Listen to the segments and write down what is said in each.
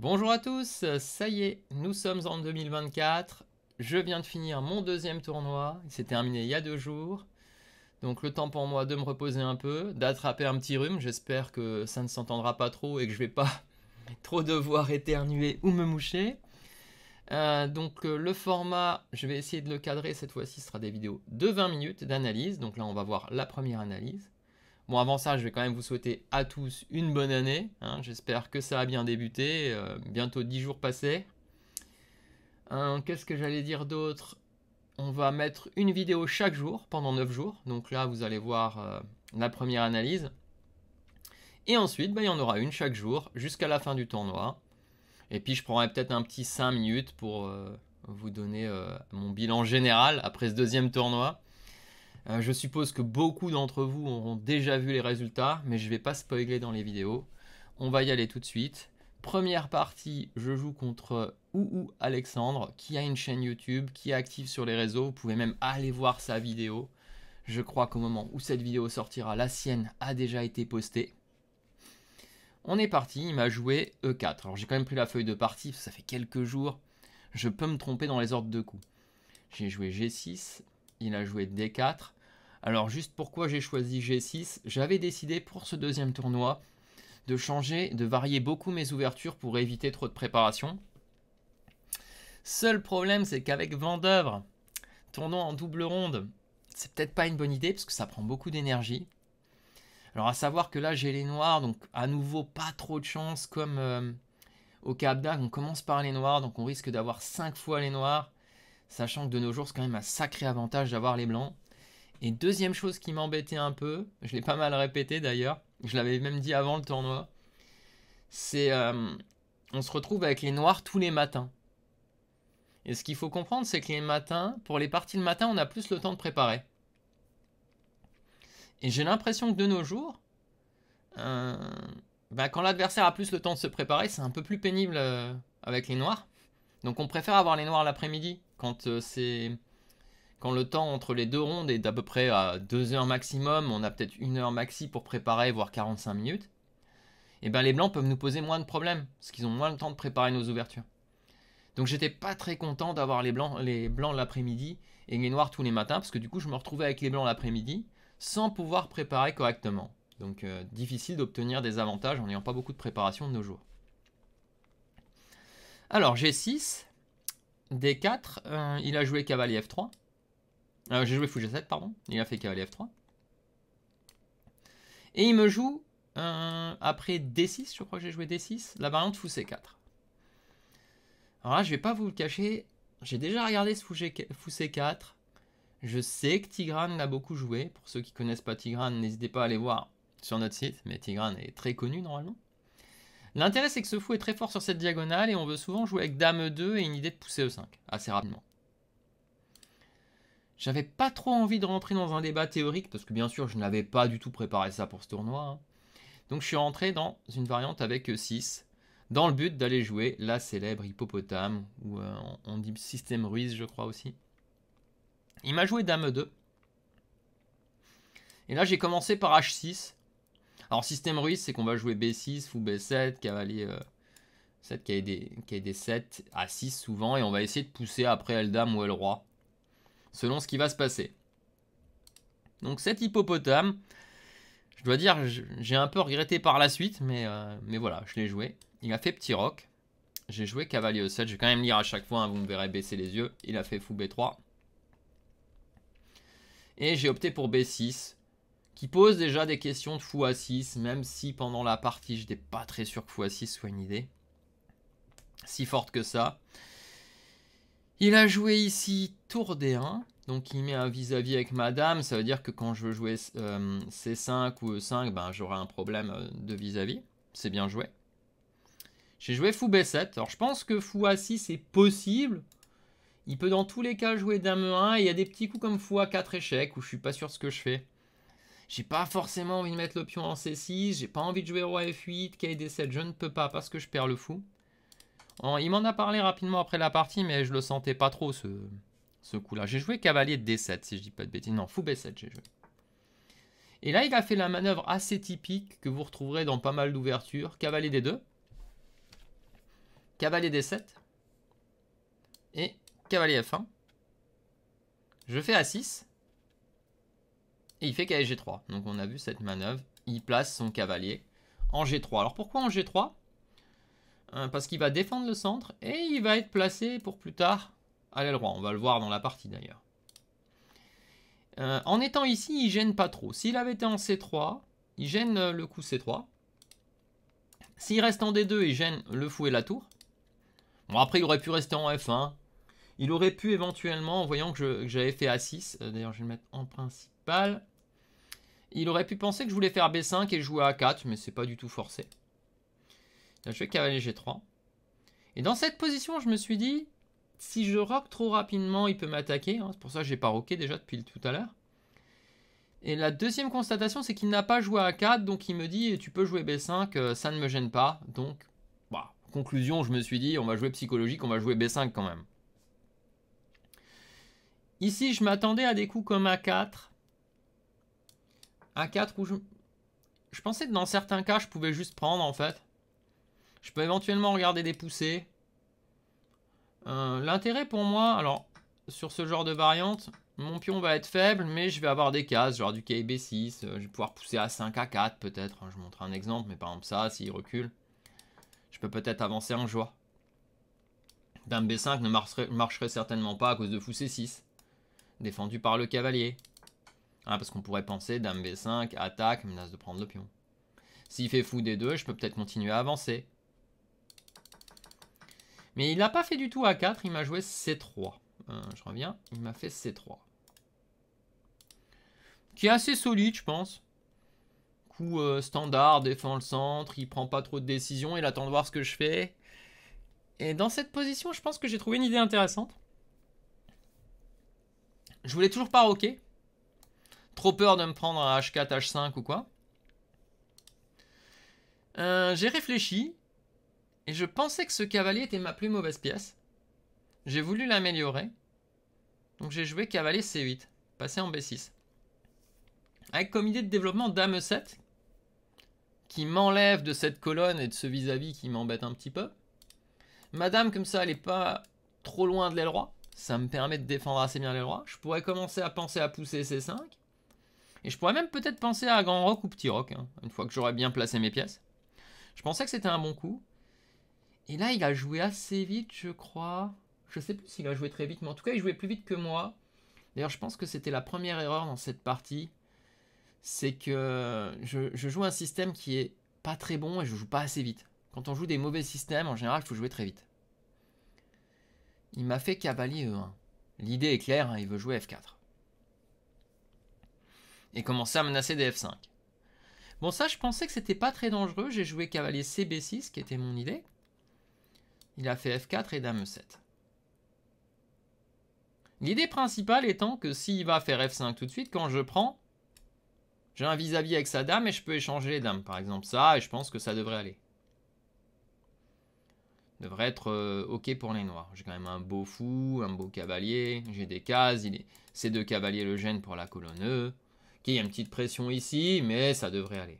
Bonjour à tous, ça y est, nous sommes en 2024. Je viens de finir mon deuxième tournoi, il s'est terminé il y a deux jours. Donc le temps pour moi de me reposer un peu, d'attraper un petit rhume. J'espère que ça ne s'entendra pas trop et que je vais pas trop devoir éternuer ou me moucher. Euh, donc euh, le format, je vais essayer de le cadrer cette fois-ci, ce sera des vidéos de 20 minutes d'analyse. Donc là, on va voir la première analyse. Bon, avant ça, je vais quand même vous souhaiter à tous une bonne année. Hein. J'espère que ça a bien débuté. Euh, bientôt 10 jours passés. Hein, qu'est-ce que j'allais dire d'autre On va mettre une vidéo chaque jour pendant 9 jours. Donc là, vous allez voir euh, la première analyse. Et ensuite, bah, il y en aura une chaque jour jusqu'à la fin du tournoi. Et puis, je prendrai peut-être un petit 5 minutes pour euh, vous donner mon bilan général après ce deuxième tournoi. Euh, je suppose que beaucoup d'entre vous auront déjà vu les résultats, mais je ne vais pas spoiler dans les vidéos. On va y aller tout de suite. Première partie, je joue contre Ouhou Alexandre, qui a une chaîne YouTube, qui est active sur les réseaux. Vous pouvez même aller voir sa vidéo. Je crois qu'au moment où cette vidéo sortira, la sienne a déjà été postée. On est parti, il m'a joué E4. Alors j'ai quand même pris la feuille de partie, ça fait quelques jours. Je peux me tromper dans les ordres de coups. J'ai joué G6, il a joué D4. Alors juste pourquoi j'ai choisi G6 J'avais décidé pour ce deuxième tournoi de changer, de varier beaucoup mes ouvertures pour éviter trop de préparation. Seul problème, c'est qu'avec Vendœuvre, tournant en double ronde, c'est peut-être pas une bonne idée parce que ça prend beaucoup d'énergie. Alors à savoir que là j'ai les noirs, donc à nouveau pas trop de chance comme euh, au Cap on commence par les noirs, donc on risque d'avoir 5 fois les noirs sachant que de nos jours, c'est quand même un sacré avantage d'avoir les blancs. Et deuxième chose qui m'embêtait un peu, je l'ai pas mal répété d'ailleurs, je l'avais même dit avant le tournoi, c'est qu'on euh, on se retrouve avec les noirs tous les matins. Et ce qu'il faut comprendre, c'est que les matins, pour les parties le matin, on a plus le temps de préparer. Et j'ai l'impression que de nos jours, euh, bah, quand l'adversaire a plus le temps de se préparer, c'est un peu plus pénible euh, avec les noirs. Donc on préfère avoir les noirs l'après-midi quand euh, quand le temps entre les deux rondes est d'à peu près à 2 heures maximum, on a peut-être une heure maxi pour préparer, voire 45 minutes, et eh ben les blancs peuvent nous poser moins de problèmes, parce qu'ils ont moins le temps de préparer nos ouvertures. Donc j'étais pas très content d'avoir les blancs les blancs l'après-midi et les noirs tous les matins, parce que du coup je me retrouvais avec les blancs l'après-midi sans pouvoir préparer correctement. Donc euh, difficile d'obtenir des avantages en n'ayant pas beaucoup de préparation de nos jours. Alors G6, D4, euh, il a joué cavalier F3. Euh, j'ai joué fou G7, pardon. Il a fait cavalier F3. Et il me joue euh, après D6, je crois que j'ai joué D6, la variante fou C4. Alors là, je vais pas vous le cacher, j'ai déjà regardé ce fou, C4. Je sais que Tigrane l'a beaucoup joué. Pour ceux qui connaissent pas Tigrane, n'hésitez pas à aller voir sur notre site, mais Tigrane est très connu normalement. L'intérêt, c'est que ce fou est très fort sur cette diagonale et on veut souvent jouer avec dame 2 et une idée de pousser E5 assez rapidement. J'avais pas trop envie de rentrer dans un débat théorique parce que bien sûr, je n'avais pas du tout préparé ça pour ce tournoi. Hein. Donc je suis rentré dans une variante avec e 6 dans le but d'aller jouer la célèbre hippopotame ou euh, on dit système Ruiz, je crois aussi. Il m'a joué dame 2. Et là, j'ai commencé par H6 alors système russe, c'est qu'on va jouer B6, fou B7, cavalier euh, 7, a, des 7 à 6 souvent, et on va essayer de pousser après L-Dame ou L-Roi, selon ce qui va se passer. Donc cet hippopotame, je dois dire, j'ai un peu regretté par la suite, mais, euh, mais voilà, je l'ai joué. Il a fait petit rock. J'ai joué cavalier E7, je vais quand même lire à chaque fois, hein, vous me verrez baisser les yeux. Il a fait fou B3. Et j'ai opté pour B6 qui pose déjà des questions de Fou à 6 même si pendant la partie, je n'étais pas très sûr que Fou à 6 soit une idée. Si forte que ça. Il a joué ici tour D1, donc il met un vis-à-vis avec madame, ça veut dire que quand je veux jouer euh, C5 ou E5, ben, j'aurai un problème euh, de vis-à-vis. C'est bien joué. J'ai joué fou B7, alors je pense que fou à 6 est possible, il peut dans tous les cas jouer dame 1 il y a des petits coups comme fou à 4 échecs où je suis pas sûr ce que je fais. J'ai pas forcément envie de mettre le pion en C6, j'ai pas envie de jouer roi F8, KD7, je ne peux pas parce que je perds le fou. il m'en a parlé rapidement après la partie, mais je le sentais pas trop ce, coup-là. J'ai joué cavalier D7, si je dis pas de bêtises. Non, fou B7 j'ai joué. Et là, il a fait la manœuvre assez typique que vous retrouverez dans pas mal d'ouvertures. Cavalier D2, cavalier D7 et cavalier F1. Je fais A6. Et il fait qu'à G3. Donc on a vu cette manœuvre. Il place son cavalier en G3. Alors pourquoi en G3 euh, Parce qu'il va défendre le centre et il va être placé pour plus tard à l'aile roi. On va le voir dans la partie d'ailleurs. Euh, en étant ici, il gêne pas trop. S'il avait été en C3, il gêne euh, le coup C3. S'il reste en D2, il gêne le fou et la tour. Bon, après, il aurait pu rester en F1. Il aurait pu éventuellement, en voyant que j'avais fait A6, d'ailleurs je vais le mettre en principal, il aurait pu penser que je voulais faire B5 et jouer A4, mais c'est pas du tout forcé. je vais cavalier G3. Et dans cette position, je me suis dit, si je rock trop rapidement, il peut m'attaquer. Hein. C'est pour ça que j'ai pas roqué déjà depuis tout à l'heure. Et la deuxième constatation, c'est qu'il n'a pas joué a 4, donc il me dit tu peux jouer B5, euh, ça ne me gêne pas. Donc, bah, conclusion, je me suis dit on va jouer psychologique, on va jouer B5 quand même. Ici, je m'attendais à des coups comme A4, a4 où je... Je pensais que dans certains cas, je pouvais juste prendre, en fait. Je peux éventuellement regarder des poussées. Euh, l'intérêt pour moi, alors, sur ce genre de variante, mon pion va être faible, mais je vais avoir des cases, genre du KB6. Euh, je vais pouvoir pousser à 5 à 4, peut-être. Hein. Je montre un exemple, mais par exemple ça, s'il recule, je peux peut-être avancer en joie. Dame B5 ne marcherait, marcherait certainement pas à cause de fou C6, défendu par le cavalier. Hein, parce qu'on pourrait penser dame b5, attaque, menace de prendre le pion. S'il fait fou d2, je peux peut-être continuer à avancer. Mais il n'a pas fait du tout a4, il m'a joué c3. Euh, je reviens, il m'a fait c3. Qui est assez solide, je pense. Coup euh, standard, défend le centre, il prend pas trop de décisions, il attend de voir ce que je fais. Et dans cette position, je pense que j'ai trouvé une idée intéressante. Je voulais toujours pas roquer. Trop peur de me prendre un H4, H5 ou quoi. Euh, j'ai réfléchi. Et je pensais que ce cavalier était ma plus mauvaise pièce. J'ai voulu l'améliorer. Donc j'ai joué cavalier C8, passé en B6. Avec comme idée de développement dame 7 qui m'enlève de cette colonne et de ce vis-à-vis qui m'embête un petit peu. Madame, comme ça, elle n'est pas trop loin de l'aile roi. Ça me permet de défendre assez bien l'aile roi. Je pourrais commencer à penser à pousser C5. Et je pourrais même peut-être penser à Grand Rock ou Petit Rock, hein, une fois que j'aurais bien placé mes pièces. Je pensais que c'était un bon coup. Et là, il a joué assez vite, je crois. Je sais plus s'il a joué très vite, mais en tout cas, il jouait plus vite que moi. D'ailleurs, je pense que c'était la première erreur dans cette partie. C'est que je, joue un système qui est pas très bon et je joue pas assez vite. Quand on joue des mauvais systèmes, en général, il faut jouer très vite. Il m'a fait cavalier E1. L'idée est claire, hein, il veut jouer F4 et commencer à menacer des F5. Bon ça je pensais que c'était pas très dangereux, j'ai joué cavalier CB6 qui était mon idée. Il a fait F4 et Dame 7 L'idée principale étant que s'il va faire F5 tout de suite, quand je prends, j'ai un vis-à-vis avec sa dame et je peux échanger les dames. Par exemple ça, et je pense que ça devrait aller. Devrait être euh, ok pour les noirs. J'ai quand même un beau fou, un beau cavalier, j'ai des cases, il est... ces deux cavaliers le gênent pour la colonne E il y a une petite pression ici, mais ça devrait aller.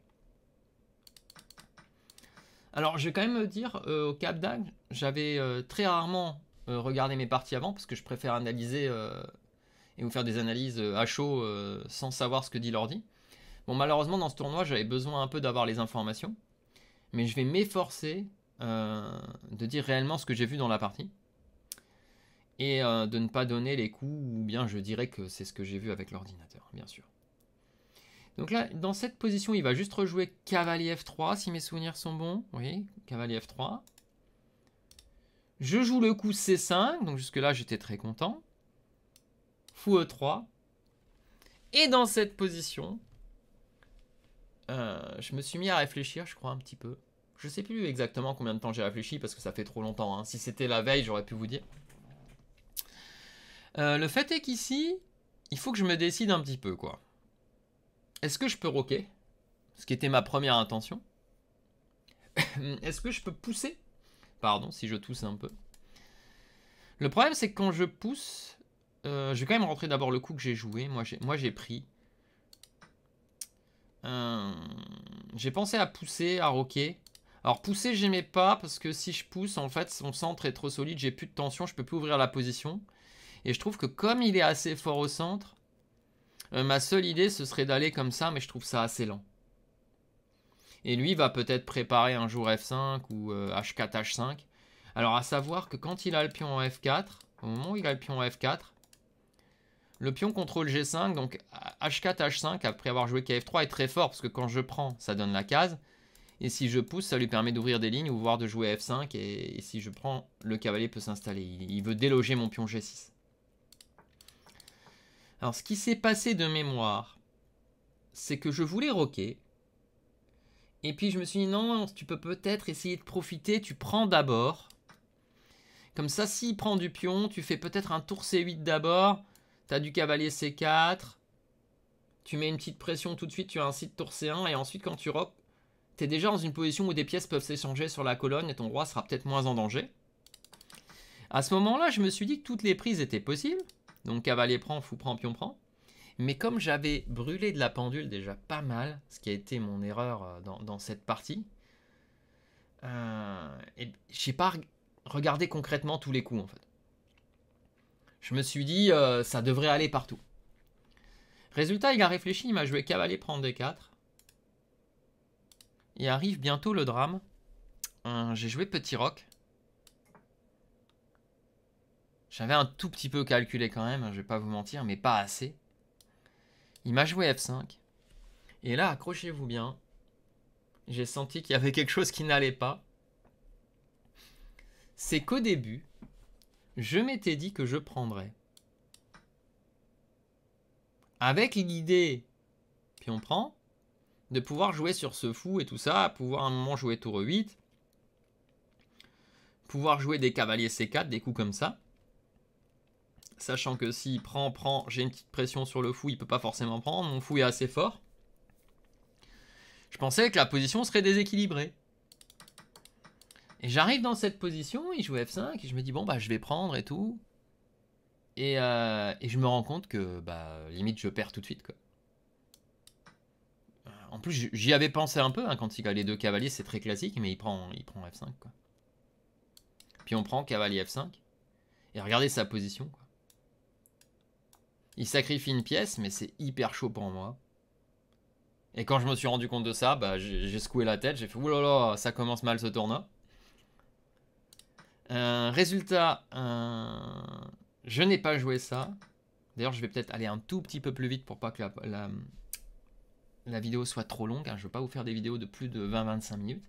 Alors, je vais quand même dire, euh, au Cap d'Agne, j'avais euh, très rarement euh, regardé mes parties avant, parce que je préfère analyser et vous faire des analyses à chaud sans savoir ce que dit l'ordi. Bon, malheureusement, dans ce tournoi, j'avais besoin un peu d'avoir les informations, mais je vais m'efforcer de dire réellement ce que j'ai vu dans la partie, et de ne pas donner les coups, ou bien je dirais que c'est ce que j'ai vu avec l'ordinateur, bien sûr. Donc là, dans cette position, il va juste rejouer cavalier F3, si mes souvenirs sont bons. Oui, cavalier F3. Je joue le coup C5, donc jusque-là, j'étais très content. Fou E3. Et dans cette position, euh, je me suis mis à réfléchir, je crois, un petit peu. Je sais plus exactement combien de temps j'ai réfléchi, parce que ça fait trop longtemps. Hein. Si c'était la veille, j'aurais pu vous dire. Euh, le fait est qu'ici, il faut que je me décide un petit peu, quoi est-ce que je peux roquer Ce qui était ma première intention. est-ce que je peux pousser Pardon si je tousse un peu. Le problème, c'est que quand je pousse, euh, je vais quand même rentrer d'abord le coup que j'ai joué. Moi, j'ai pris. Euh, j'ai pensé à pousser, à roquer. Alors pousser, j'aimais pas parce que si je pousse, en fait, son centre est trop solide, j'ai plus de tension, je peux plus ouvrir la position. Et je trouve que comme il est assez fort au centre, euh, ma seule idée, ce serait d'aller comme ça, mais je trouve ça assez lent. Et lui va peut-être préparer un jour F5 ou H4, euh, H5. Alors à savoir que quand il a le pion en F4, au moment où il a le pion en F4, le pion contrôle G5, donc H4, H5, après avoir joué KF3, est très fort, parce que quand je prends, ça donne la case. Et si je pousse, ça lui permet d'ouvrir des lignes ou voire de jouer F5. Et, si je prends, le cavalier peut s'installer. il veut déloger mon pion G6. Alors, ce qui s'est passé de mémoire, c'est que je voulais roquer. Et puis, je me suis dit, non, tu peux peut-être essayer de profiter, tu prends d'abord. Comme ça, s'il prend du pion, tu fais peut-être un tour C8 d'abord. Tu as du cavalier C4. Tu mets une petite pression tout de suite, tu as un site tour C1. Et ensuite, quand tu rock, tu es déjà dans une position où des pièces peuvent s'échanger sur la colonne et ton roi sera peut-être moins en danger. À ce moment-là, je me suis dit que toutes les prises étaient possibles. Donc cavalier prend, fou prend, pion prend. Mais comme j'avais brûlé de la pendule déjà pas mal, ce qui a été mon erreur euh, dans, cette partie, euh, je n'ai pas regardé concrètement tous les coups en fait. Je me suis dit, euh, ça devrait aller partout. Résultat, il a réfléchi, il m'a joué cavalier prend d4. Et arrive bientôt le drame. j'ai joué petit roc. J'avais un tout petit peu calculé quand même, je vais pas vous mentir, mais pas assez. Il m'a joué F5. Et là, accrochez-vous bien. J'ai senti qu'il y avait quelque chose qui n'allait pas. C'est qu'au début, je m'étais dit que je prendrais. Avec l'idée, puis on prend, de pouvoir jouer sur ce fou et tout ça, pouvoir à un moment jouer tour 8, pouvoir jouer des cavaliers C4, des coups comme ça sachant que s'il prend, prend, j'ai une petite pression sur le fou, il peut pas forcément prendre, mon fou est assez fort. Je pensais que la position serait déséquilibrée. Et j'arrive dans cette position, il joue F5, et je me dis, bon, bah, je vais prendre et tout. Euh, et, je me rends compte que, bah, limite, je perds tout de suite, euh, En plus, j'y avais pensé un peu, hein, quand il a les deux cavaliers, c'est très classique, mais il prend, il prend F5, Puis on prend cavalier F5. Et regardez sa position, quoi. Il sacrifie une pièce, mais c'est hyper chaud pour moi. Et quand je me suis rendu compte de ça, bah, j'ai secoué la tête, j'ai fait oulala, ça commence mal ce tournoi. Euh, résultat, euh, je n'ai pas joué ça. D'ailleurs, je vais peut-être aller un tout petit peu plus vite pour pas que la, la, vidéo soit trop longue. Hein. Je ne veux pas vous faire des vidéos de plus de 20-25 minutes.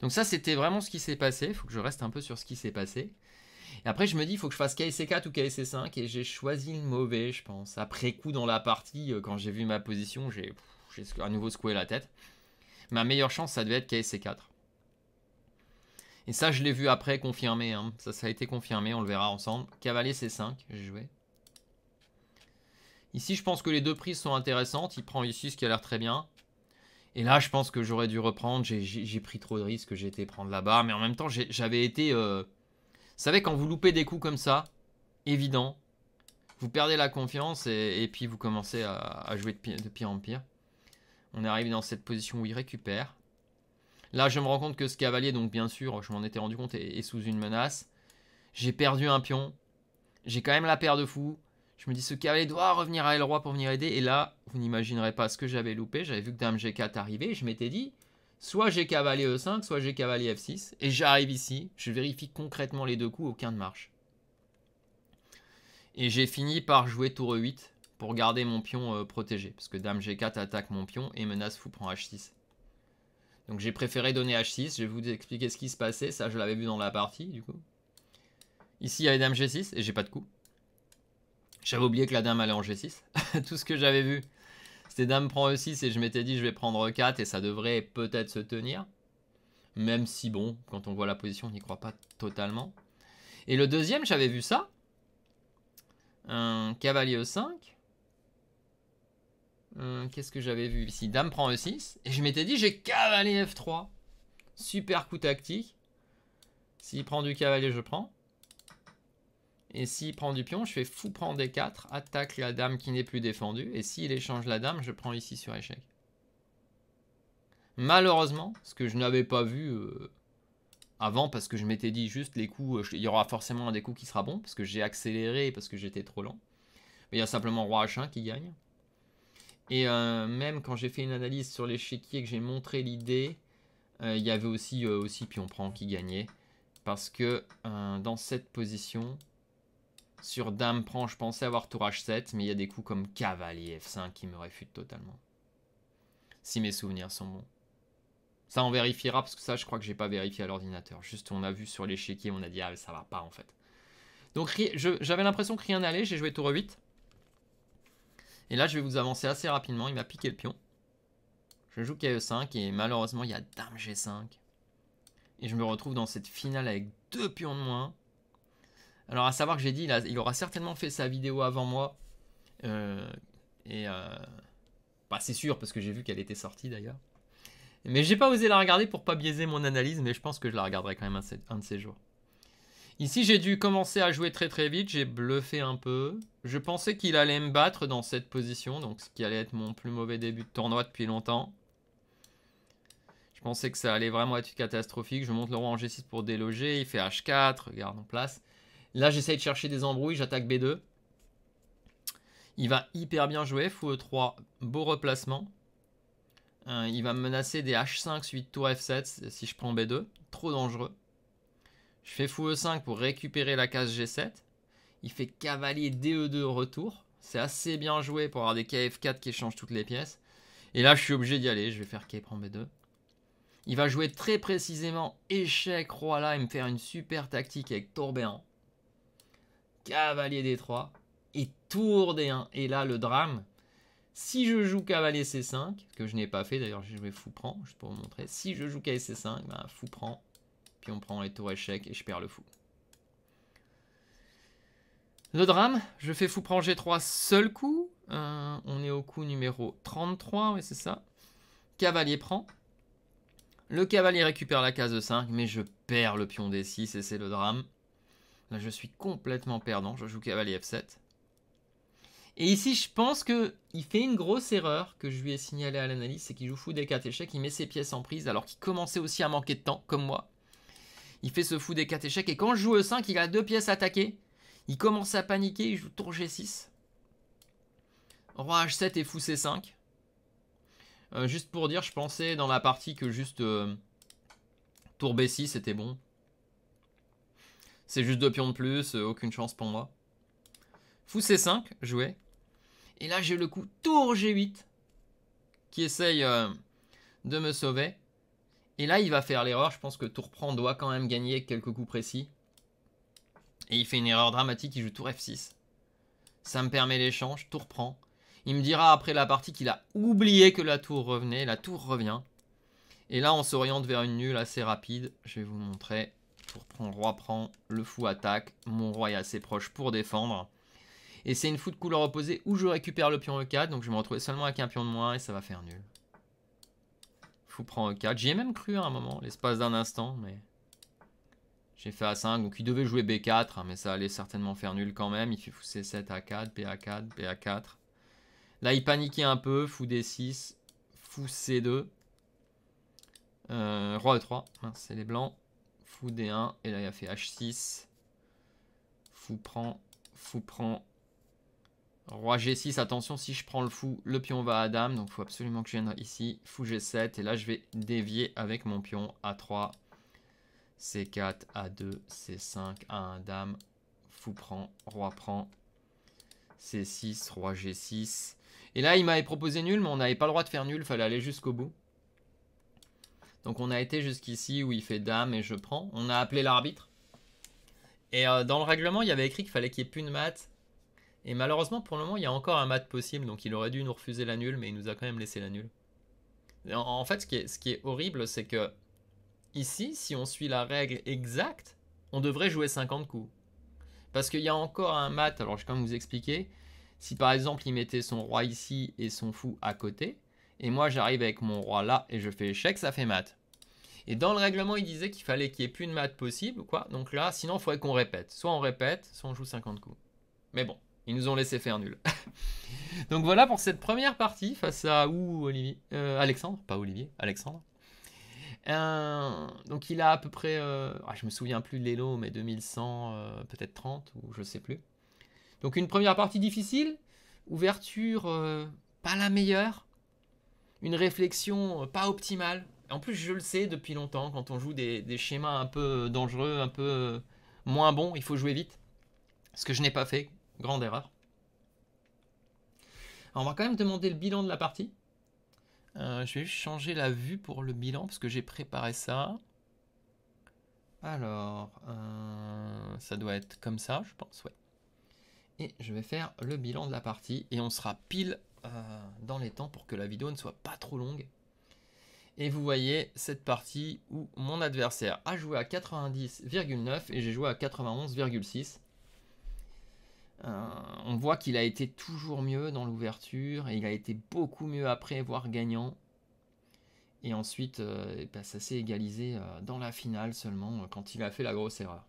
Donc ça, c'était vraiment ce qui s'est passé. Il faut que je reste un peu sur ce qui s'est passé. Et après, je me dis, il faut que je fasse KSC4 ou KSC5, et j'ai choisi le mauvais, je pense. Après coup, dans la partie, euh, quand j'ai vu ma position, j'ai à nouveau secoué la tête. Ma meilleure chance, ça devait être KSC4. Et ça, je l'ai vu après confirmé. Hein. Ça, ça a été confirmé, on le verra ensemble. Cavalier C5, j'ai joué. Ici, je pense que les deux prises sont intéressantes. Il prend ici, ce qui a l'air très bien. Et là, je pense que j'aurais dû reprendre. J'ai pris trop de risques. J'ai été prendre là-bas. Mais en même temps, j'avais été... Euh, savez, quand vous loupez des coups comme ça, évident, vous perdez la confiance et, puis vous commencez à, jouer de pire, en pire. On arrive dans cette position où il récupère. Là, je me rends compte que ce cavalier, donc bien sûr, je m'en étais rendu compte, est, sous une menace. J'ai perdu un pion. J'ai quand même la paire de fous. Je me dis, ce cavalier doit revenir à l'roi pour venir aider. Et là, vous n'imaginerez pas ce que j'avais loupé. J'avais vu que Dame G4 arrivait. Et je m'étais dit, Soit j'ai cavalier E5, soit j'ai cavalier F6. Et j'arrive ici, je vérifie concrètement les deux coups, aucun ne marche. Et j'ai fini par jouer tour E8 pour garder mon pion euh, protégé. Parce que dame G4 attaque mon pion et menace fou prend H6. Donc j'ai préféré donner H6. Je vais vous expliquer ce qui se passait. Ça, je l'avais vu dans la partie, du coup. Ici, il y avait dame G6 et j'ai pas de coup. J'avais oublié que la dame allait en G6. Tout ce que j'avais vu, Dame prend E6 et je m'étais dit je vais prendre e 4 et ça devrait peut-être se tenir. Même si bon, quand on voit la position, on n'y croit pas totalement. Et le deuxième, j'avais vu ça. Un cavalier E5. Hum, qu'est-ce que j'avais vu ici Dame prend E6. Et je m'étais dit j'ai cavalier F3. Super coup tactique. S'il prend du cavalier, je prends. Et s'il prend du pion, je fais fou prend D4, attaque la dame qui n'est plus défendue. Et s'il échange la dame, je prends ici sur échec. Malheureusement, ce que je n'avais pas vu euh, avant, parce que je m'étais dit juste les coups, euh, il y aura forcément un des coups qui sera bon, parce que j'ai accéléré, parce que j'étais trop lent. il y a simplement Roi H1 qui gagne. Et euh, même quand j'ai fait une analyse sur l'échiquier, que j'ai montré l'idée, il y avait aussi, aussi Pion Prend qui gagnait. Parce que dans cette position, sur Dame prend, je pensais avoir tour H7, mais il y a des coups comme cavalier F5 qui me réfutent totalement. Si mes souvenirs sont bons. Ça, on vérifiera, parce que ça, je crois que j'ai pas vérifié à l'ordinateur. Juste, on a vu sur l'échiquier, on a dit, ah, ça va pas, en fait. Donc, j'avais l'impression que rien n'allait, j'ai joué tour 8. Et là, je vais vous avancer assez rapidement, il m'a piqué le pion. Je joue KE5, et malheureusement, il y a Dame G5. Et je me retrouve dans cette finale avec deux pions de moins. Alors à savoir que j'ai dit, il, aura certainement fait sa vidéo avant moi. Euh, et euh, bah, c'est sûr parce que j'ai vu qu'elle était sortie d'ailleurs. Mais j'ai pas osé la regarder pour pas biaiser mon analyse, mais je pense que je la regarderai quand même un, de ces jours. Ici j'ai dû commencer à jouer très très vite, j'ai bluffé un peu. Je pensais qu'il allait me battre dans cette position, donc ce qui allait être mon plus mauvais début de tournoi depuis longtemps. Je pensais que ça allait vraiment être catastrophique. Je monte le roi en G6 pour déloger. Il fait H4. garde en place. Là, j'essaye de chercher des embrouilles, j'attaque B2. Il va hyper bien jouer, fou E3, beau replacement. Euh, il va me menacer des H5 suite tour F7 si je prends B2, trop dangereux. Je fais fou E5 pour récupérer la case G7. Il fait cavalier e DE2 retour. C'est assez bien joué pour avoir des KF4 qui changent toutes les pièces. Et là, je suis obligé d'y aller. Je vais faire K prend B2. Il va jouer très précisément échec roi là et me faire une super tactique avec tour cavalier D3 et tour D1. Et là, le drame, si je joue cavalier C5, que je n'ai pas fait, d'ailleurs je vais fou prend, juste pour vous montrer. Si je joue cavalier C5, ben, fou prend, puis on prend les tours échecs et je perds le fou. Le drame, je fais fou prend G3 seul coup. Euh, on est au coup numéro 33, oui c'est ça. Cavalier prend. Le cavalier récupère la case de 5, mais je perds le pion D6 et c'est le drame. Là, je suis complètement perdant. Je joue cavalier F7. Et ici, je pense qu'il fait une grosse erreur que je lui ai signalée à l'analyse, c'est qu'il joue fou des 4 échecs, il met ses pièces en prise alors qu'il commençait aussi à manquer de temps, comme moi. Il fait ce fou des 4 échecs, et quand je joue E5, il a deux pièces attaquées. Il commence à paniquer, il joue tour G6. Roi H7 et fou C5. Euh, juste pour dire, je pensais dans la partie que juste euh, tour B6 était bon. C'est juste deux pions de plus, euh, aucune chance pour moi. Fou C5, joué. Et là, j'ai le coup tour G8 qui essaye euh, de me sauver. Et là, il va faire l'erreur. Je pense que tour prend doit quand même gagner quelques coups précis. Et il fait une erreur dramatique. Il joue tour F6. Ça me permet l'échange. Tour prend. Il me dira après la partie qu'il a oublié que la tour revenait. La tour revient. Et là, on s'oriente vers une nulle assez rapide. Je vais vous montrer tour prend, roi prend, le fou attaque, mon roi est assez proche pour défendre. Et c'est une fou de couleur opposée où je récupère le pion E4, donc je vais me retrouver seulement avec un pion de moins et ça va faire nul. Fou prend E4, j'y ai même cru à un moment, l'espace d'un instant, mais... J'ai fait A5, donc il devait jouer B4, hein, mais ça allait certainement faire nul quand même. Il fait fou C7, A4, BA4, BA4. Là, il paniquait un peu, fou D6, fou C2. Euh, roi E3, hein, c'est les blancs fou D1, et là il a fait H6, fou prend, fou prend, roi G6, attention si je prends le fou, le pion va à dame, donc il faut absolument que je vienne ici, fou G7, et là je vais dévier avec mon pion A3, C4, A2, C5, A1 dame, fou prend, roi prend, C6, roi G6, et là il m'avait proposé nul, mais on n'avait pas le droit de faire nul, fallait aller jusqu'au bout. Donc on a été jusqu'ici où il fait dame et je prends. On a appelé l'arbitre. Et euh, dans le règlement, il y avait écrit qu'il fallait qu'il n'y ait plus de maths. Et malheureusement, pour le moment, il y a encore un mat possible. Donc il aurait dû nous refuser la nulle, mais il nous a quand même laissé la nulle. En, fait, ce qui est, ce qui est horrible, c'est que ici, si on suit la règle exacte, on devrait jouer 50 coups. Parce qu'il y a encore un mat. Alors je vais quand même vous expliquer. Si par exemple il mettait son roi ici et son fou à côté, et moi, j'arrive avec mon roi là et je fais échec, ça fait mat. Et dans le règlement, il disait qu'il fallait qu'il n'y ait plus de mat possible, quoi. Donc là, sinon, il faudrait qu'on répète. Soit on répète, soit on joue 50 coups. Mais bon, ils nous ont laissé faire nul. Donc voilà pour cette première partie face à où, Olivier euh, Alexandre, pas Olivier, Alexandre. Euh, donc il a à peu près, euh, ah, je me souviens plus de l'élo, mais 2100, euh, peut-être 30, ou je sais plus. Donc une première partie difficile, ouverture pas la meilleure, une réflexion euh, pas optimale. En plus, je le sais depuis longtemps, quand on joue des, schémas un peu euh, dangereux, un peu euh, moins bons, il faut jouer vite. Ce que je n'ai pas fait, grande erreur. on va quand même demander le bilan de la partie. je vais juste changer la vue pour le bilan, parce que j'ai préparé ça. Alors, ça doit être comme ça, je pense, ouais. Et je vais faire le bilan de la partie, et on sera pile euh, dans les temps pour que la vidéo ne soit pas trop longue. Et vous voyez cette partie où mon adversaire a joué à 90,9 et j'ai joué à 91,6. Euh, on voit qu'il a été toujours mieux dans l'ouverture et il a été beaucoup mieux après, voire gagnant. Et ensuite, euh, eh ben, ça s'est égalisé dans la finale seulement quand il a fait la grosse erreur.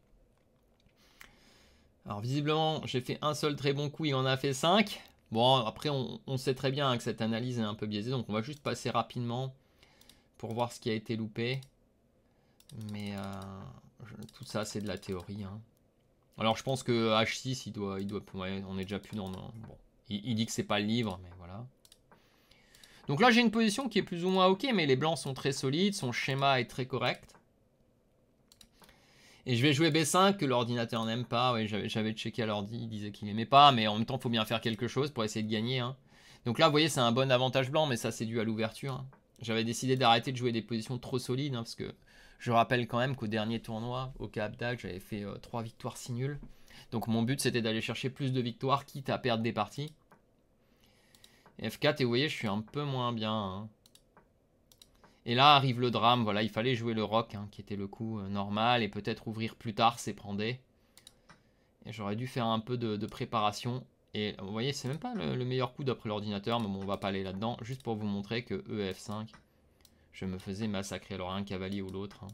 Alors visiblement, j'ai fait un seul très bon coup, il en a fait 5. Bon, après, on, sait très bien hein, que cette analyse est un peu biaisée, donc on va juste passer rapidement pour voir ce qui a été loupé. Mais euh, tout ça, c'est de la théorie. Hein. Alors, je pense que H6, il doit, il doit, on est déjà plus dans. bon, il, dit que c'est pas le livre, mais voilà. Donc là, j'ai une position qui est plus ou moins ok, mais les blancs sont très solides, son schéma est très correct. Et je vais jouer B5 que l'ordinateur n'aime pas. j'avais checké à l'ordi, il disait qu'il n'aimait pas, mais en même temps, il faut bien faire quelque chose pour essayer de gagner. Hein. Donc là, vous voyez, c'est un bon avantage blanc, mais ça, c'est dû à l'ouverture. Hein. J'avais décidé d'arrêter de jouer des positions trop solides, hein, parce que je rappelle quand même qu'au dernier tournoi, au Cap j'avais fait 3 euh, victoires 6 nuls. Donc mon but, c'était d'aller chercher plus de victoires, quitte à perdre des parties. F4, et vous voyez, je suis un peu moins bien. Et là arrive le drame, voilà, il fallait jouer le rock, hein, qui était le coup euh, normal, et peut-être ouvrir plus tard ses prendés. Et j'aurais dû faire un peu de, préparation. Et euh, vous voyez, c'est même pas le, meilleur coup d'après l'ordinateur, mais bon, on va pas aller là-dedans, juste pour vous montrer que EF5, je me faisais massacrer, alors un cavalier ou l'autre. Hein.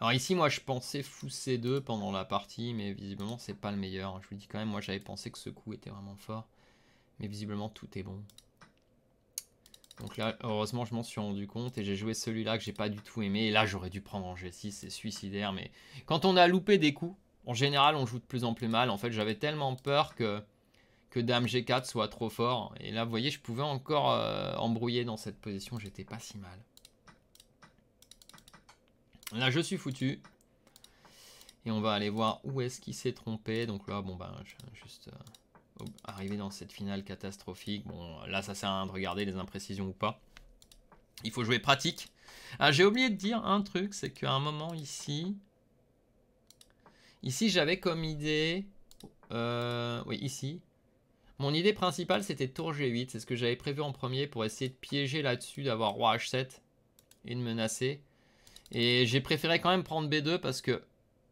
Alors ici, moi, je pensais fou C2 pendant la partie, mais visiblement, c'est pas le meilleur. Hein. Je vous dis quand même, moi, j'avais pensé que ce coup était vraiment fort. Mais visiblement, tout est bon. Donc là, heureusement, je m'en suis rendu compte et j'ai joué celui-là que j'ai pas du tout aimé. Et là, j'aurais dû prendre en G6, c'est suicidaire. Mais quand on a loupé des coups, en général, on joue de plus en plus mal. En fait, j'avais tellement peur que, que Dame G4 soit trop fort. Et là, vous voyez, je pouvais encore euh, embrouiller dans cette position. J'étais pas si mal. Là, je suis foutu. Et on va aller voir où est-ce qu'il s'est trompé. Donc là, bon, ben, juste... Euh, arriver dans cette finale catastrophique. Bon, là, ça sert à rien de regarder les imprécisions ou pas. Il faut jouer pratique. Ah, j'ai oublié de dire un truc, c'est qu'à un moment ici, ici j'avais comme idée, euh, oui ici, mon idée principale c'était tour G8, c'est ce que j'avais prévu en premier pour essayer de piéger là-dessus, d'avoir roi H7 et de menacer. Et j'ai préféré quand même prendre B2 parce que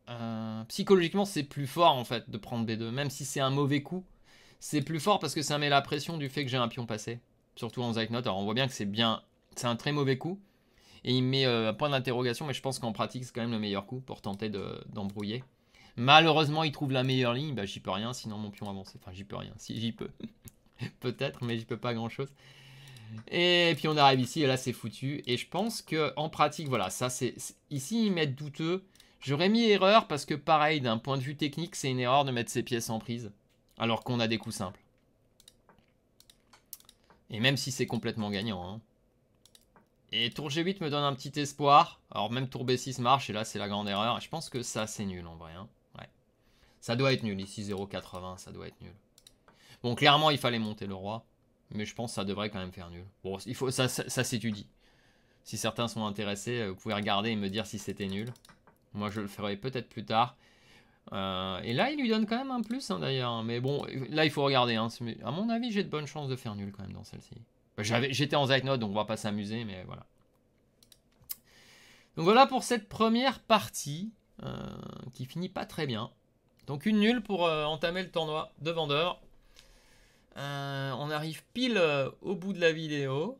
euh, psychologiquement c'est plus fort en fait de prendre B2, même si c'est un mauvais coup. C'est plus fort parce que ça met la pression du fait que j'ai un pion passé. Surtout en Zach Note. Alors on voit bien que c'est bien. C'est un très mauvais coup. Et il met euh, un point d'interrogation, mais je pense qu'en pratique, c'est quand même le meilleur coup pour tenter d'embrouiller. Malheureusement, il trouve la meilleure ligne. Bah, j'y peux rien, sinon mon pion avance. Enfin, j'y peux rien. Si j'y peux. Peut-être, mais j'y peux pas grand-chose. Et puis on arrive ici, et là c'est foutu. Et je pense que en pratique, voilà, ça c'est. Ici, ils mettent douteux. J'aurais mis erreur parce que, pareil, d'un point de vue technique, c'est une erreur de mettre ses pièces en prise. Alors qu'on a des coups simples. Et même si c'est complètement gagnant. Hein. Et tour G8 me donne un petit espoir. Alors même tour B6 marche, et là c'est la grande erreur. Je pense que ça c'est nul en vrai. Hein. Ouais. Ça doit être nul, ici 0,80, ça doit être nul. Bon, clairement il fallait monter le roi. Mais je pense que ça devrait quand même faire nul. Bon, il faut, ça s'étudie. Si certains sont intéressés, euh, vous pouvez regarder et me dire si c'était nul. Moi je le ferai peut-être plus tard. Euh, et là, il lui donne quand même un plus, hein, d'ailleurs. Mais bon, là, il faut regarder. Hein. À mon avis, j'ai de bonnes chances de faire nul quand même dans celle-ci. Bah, j'étais en Zeitnode, donc on va pas s'amuser, mais voilà. Donc voilà pour cette première partie, euh, qui finit pas très bien. Donc une nulle pour euh, entamer le tournoi de vendeur. on arrive pile au bout de la vidéo,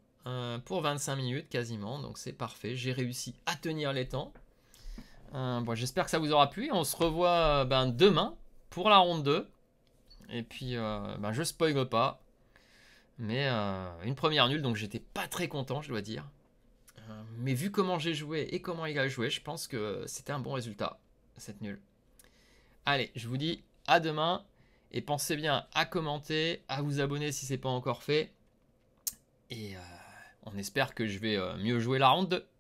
pour 25 minutes quasiment, donc c'est parfait. J'ai réussi à tenir les temps. Euh, bon, J'espère que ça vous aura plu. On se revoit euh, ben, demain pour la ronde 2. Et puis, euh, ben, je spoil pas. Mais euh, une première nulle, donc j'étais pas très content, je dois dire. mais vu comment j'ai joué et comment il a joué, je pense que c'était un bon résultat, cette nulle. Allez, je vous dis à demain. Et pensez bien à commenter, à vous abonner si ce n'est pas encore fait. Et on espère que je vais mieux jouer la ronde 2.